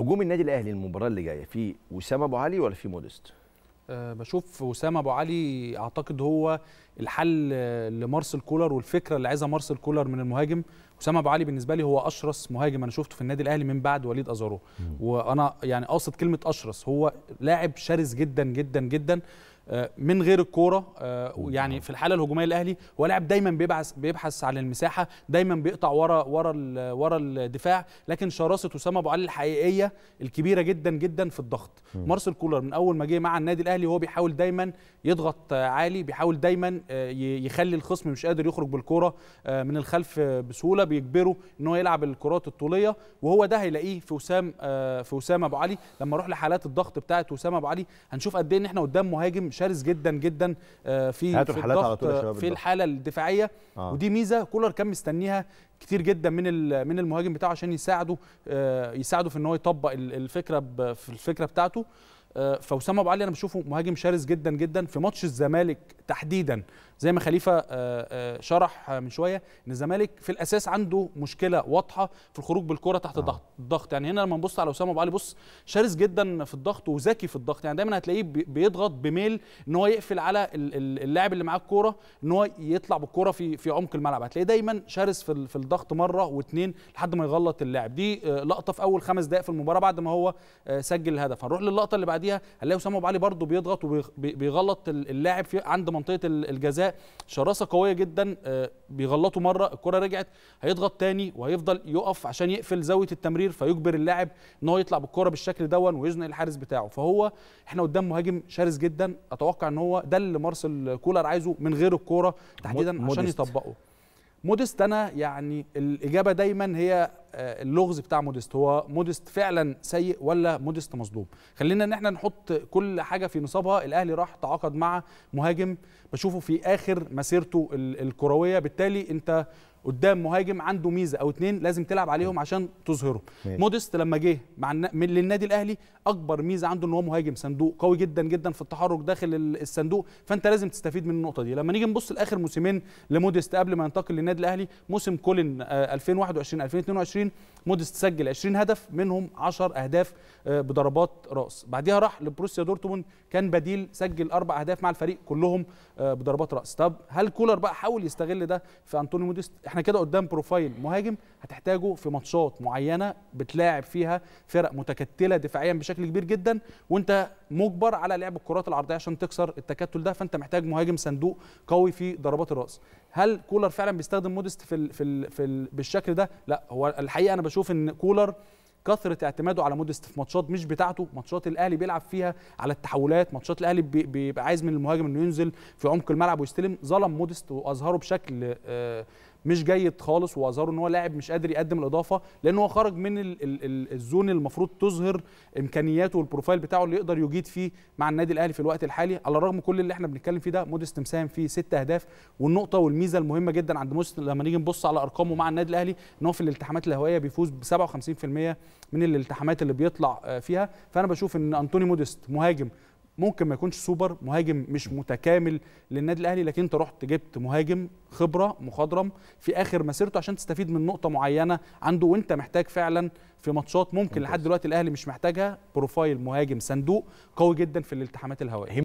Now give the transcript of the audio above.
هجوم النادي الاهلي المباراه اللي جايه في وسام ابو علي ولا في مودست أه بشوف وسام ابو علي اعتقد هو الحل لمارسل كولر والفكره اللي عايزها مارسل كولر من المهاجم وسام ابو علي بالنسبه لي هو اشرس مهاجم انا شفته في النادي الاهلي من بعد وليد ازارو وانا يعني قاصد كلمه اشرس هو لاعب شرس جدا جدا جدا آه، من غير الكوره آه، يعني في الحاله الهجوميه الاهلي هو لاعب دايما بيبحث بيبحث على المساحه دايما بيقطع ورا ورا ورا الدفاع لكن شراسه اسامه ابو علي الحقيقيه الكبيره جدا جدا في الضغط مارسيل كولر من اول ما جه مع النادي الاهلي هو بيحاول دايما يضغط عالي بيحاول دايما آه، يخلي الخصم مش قادر يخرج بالكوره من الخلف بسهوله بيجبره ان هو يلعب الكرات الطوليه وهو ده هيلاقيه في وسام في وسام ابو علي لما نروح لحالات الضغط بتاعه وسام ابو علي هنشوف قد ايه ان احنا قدام مهاجم شرس جدا جدا آه، في في الضغط في الحاله الدفاعيه آه. ودي ميزه كولر كان مستنيها كتير جدا من من المهاجم بتاعه عشان يساعده آه، يساعده في ان هو يطبق الفكره في الفكره بتاعته آه، فوسام ابو علي انا بشوفه مهاجم شرس جدا جدا في ماتش الزمالك تحديدا زي ما خليفه آه، آه، شرح من شويه ان الزمالك في الاساس عنده مشكله واضحه في الخروج بالكره تحت آه. الضغط يعني هنا لما نبص على وسام ابو علي بص شرس جدا في الضغط وذكي في الضغط يعني دايما هتلاقيه بيضغط بميل ان هو يقفل على اللاعب اللي معاه الكوره ان هو يطلع بالكوره في في عمق الملعب هتلاقيه دايما شرس في في الضغط مره واثنين لحد ما يغلط اللاعب دي لقطه في اول خمس دقائق في المباراه بعد ما هو سجل الهدف هنروح للقطه اللي بعد بعديها هنلاقي اسامه ابو علي برده بيضغط وبيغلط اللاعب في عند منطقه الجزاء شراسه قويه جدا آه، بيغلطه مره الكره رجعت هيضغط تاني وهيفضل يقف عشان يقفل زاويه التمرير فيجبر اللاعب ان هو يطلع بالكره بالشكل ده ويزنق الحارس بتاعه فهو احنا قدام مهاجم شرس جدا اتوقع ان هو ده اللي مارسل كولر عايزه من غير الكوره تحديدا عشان يطبقه مودست انا يعني الاجابه دايما هي آه، اللغز بتاع موديست هو موديست فعلا سيء ولا موديست مظلوم خلينا ان احنا نحط كل حاجه في نصابها الاهلي راح تعاقد مع مهاجم بشوفه في اخر مسيرته الكرويه بالتالي انت قدام مهاجم عنده ميزه او اتنين لازم تلعب عليهم عشان تظهره موديست لما جه مع من للنادي الاهلي اكبر ميزه عنده ان هو مهاجم صندوق قوي جدا جدا في التحرك داخل الصندوق فانت لازم تستفيد من النقطه دي لما نيجي نبص لاخر موسمين لموديست قبل ما ينتقل للنادي الاهلي موسم كولن 2021 آه، 2022 2021 موديست سجل 20 هدف منهم 10 اهداف آه، بضربات راس بعديها راح لبروسيا دورتموند كان بديل سجل اربع اهداف مع الفريق كلهم آه، بضربات راس طب هل كولر بقى حاول يستغل ده في انطوني موديست احنا كده قدام بروفايل مهاجم هتحتاجه في ماتشات معينه بتلاعب فيها فرق متكتله دفاعيا بشكل كبير جدا وانت مجبر على لعب الكرات العرضيه عشان تكسر التكتل ده فانت محتاج مهاجم صندوق قوي في ضربات الراس هل كولر فعلا بيستخدم مودست في ال في ال في ال بالشكل ده لا هو الحقيقه انا بشوف ان كولر كثره اعتماده على مودست في ماتشات مش بتاعته ماتشات الاهلي بيلعب فيها على التحولات ماتشات الاهلي بيبقى عايز من المهاجم انه ينزل في عمق الملعب ويستلم ظلم مودست واظهره بشكل آه مش جيد خالص واظهروا ان هو لاعب مش قادر يقدم الاضافه لان هو خرج من الزون المفروض تظهر امكانياته والبروفايل بتاعه اللي يقدر يجيد فيه مع النادي الاهلي في الوقت الحالي على الرغم كل اللي احنا بنتكلم فيه ده موديست مساهم فيه ست اهداف والنقطه والميزه المهمه جدا عند موديست لما نيجي نبص على ارقامه مع النادي الاهلي ان هو في الالتحامات الهوائيه بيفوز ب 57% من الالتحامات اللي بيطلع آه، فيها فانا بشوف ان انطوني موديست مهاجم ممكن ما يكونش سوبر مهاجم مش متكامل للنادي الاهلي لكن انت رحت جبت مهاجم خبره مخضرم في اخر مسيرته عشان تستفيد من نقطه معينه عنده وانت محتاج فعلا في ماتشات ممكن لحد دلوقتي الاهلي مش محتاجها بروفايل مهاجم صندوق قوي جدا في الالتحامات الهوائيه